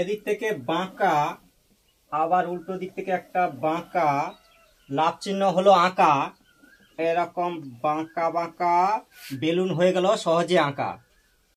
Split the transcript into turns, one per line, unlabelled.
এদিক থেকে বাঁকা আবার উল্টো দিক থেকে একটা বাঁকা লাভ চিহ্ন হলো আঁকা এরকম বাঁকা বাঁকা বেলুন হয়ে গেল সহজে আঁকা